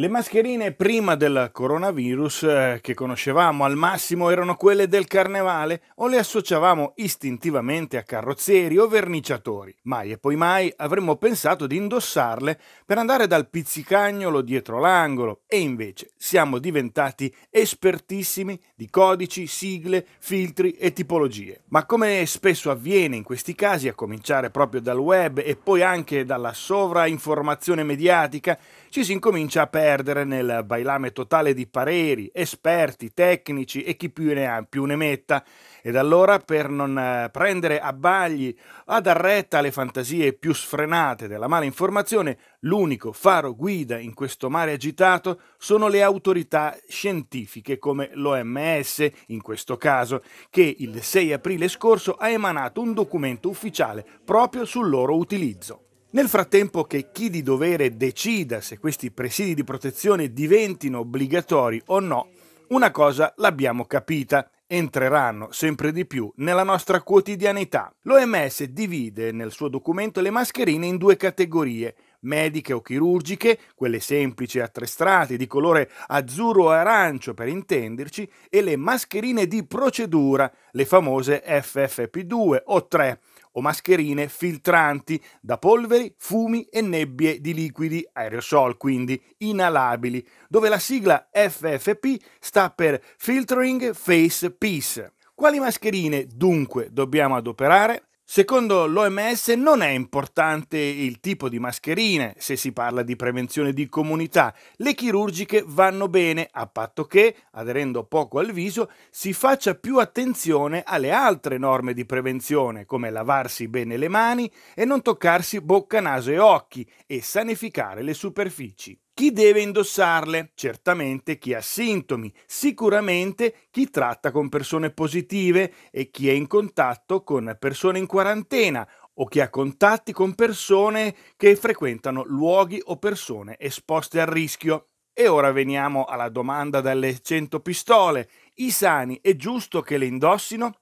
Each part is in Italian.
Le mascherine prima del coronavirus eh, che conoscevamo al massimo erano quelle del carnevale o le associavamo istintivamente a carrozzieri o verniciatori. Mai e poi mai avremmo pensato di indossarle per andare dal pizzicagnolo dietro l'angolo e invece siamo diventati espertissimi di codici, sigle, filtri e tipologie. Ma come spesso avviene in questi casi, a cominciare proprio dal web e poi anche dalla sovrainformazione mediatica, ci si incomincia a perdere nel bailame totale di pareri, esperti, tecnici e chi più ne ha più ne metta. Ed allora, per non eh, prendere a bagli, a dar retta alle fantasie più sfrenate della mala informazione, l'unico faro guida in questo mare agitato sono le autorità scientifiche come l'OMS, in questo caso, che il 6 aprile scorso ha emanato un documento ufficiale proprio sul loro utilizzo. Nel frattempo che chi di dovere decida se questi presidi di protezione diventino obbligatori o no, una cosa l'abbiamo capita entreranno sempre di più nella nostra quotidianità. L'OMS divide nel suo documento le mascherine in due categorie, mediche o chirurgiche, quelle semplici e attrestrate di colore azzurro o arancio per intenderci, e le mascherine di procedura, le famose FFP2 o 3, o mascherine filtranti da polveri, fumi e nebbie di liquidi, aerosol quindi, inalabili, dove la sigla FFP sta per Filtering Face Piece. Quali mascherine dunque dobbiamo adoperare? Secondo l'OMS non è importante il tipo di mascherine se si parla di prevenzione di comunità, le chirurgiche vanno bene a patto che, aderendo poco al viso, si faccia più attenzione alle altre norme di prevenzione come lavarsi bene le mani e non toccarsi bocca, naso e occhi e sanificare le superfici. Chi deve indossarle? Certamente chi ha sintomi, sicuramente chi tratta con persone positive e chi è in contatto con persone in quarantena o chi ha contatti con persone che frequentano luoghi o persone esposte al rischio. E ora veniamo alla domanda dalle 100 pistole. I sani è giusto che le indossino?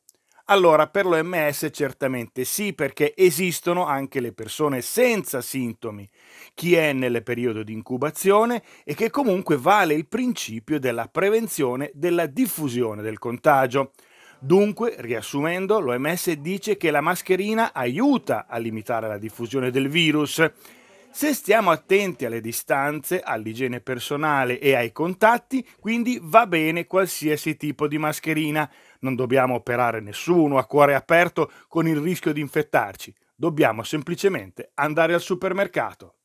Allora, per l'OMS certamente sì, perché esistono anche le persone senza sintomi, chi è nel periodo di incubazione e che comunque vale il principio della prevenzione della diffusione del contagio. Dunque, riassumendo, l'OMS dice che la mascherina aiuta a limitare la diffusione del virus se stiamo attenti alle distanze, all'igiene personale e ai contatti, quindi va bene qualsiasi tipo di mascherina. Non dobbiamo operare nessuno a cuore aperto con il rischio di infettarci. Dobbiamo semplicemente andare al supermercato.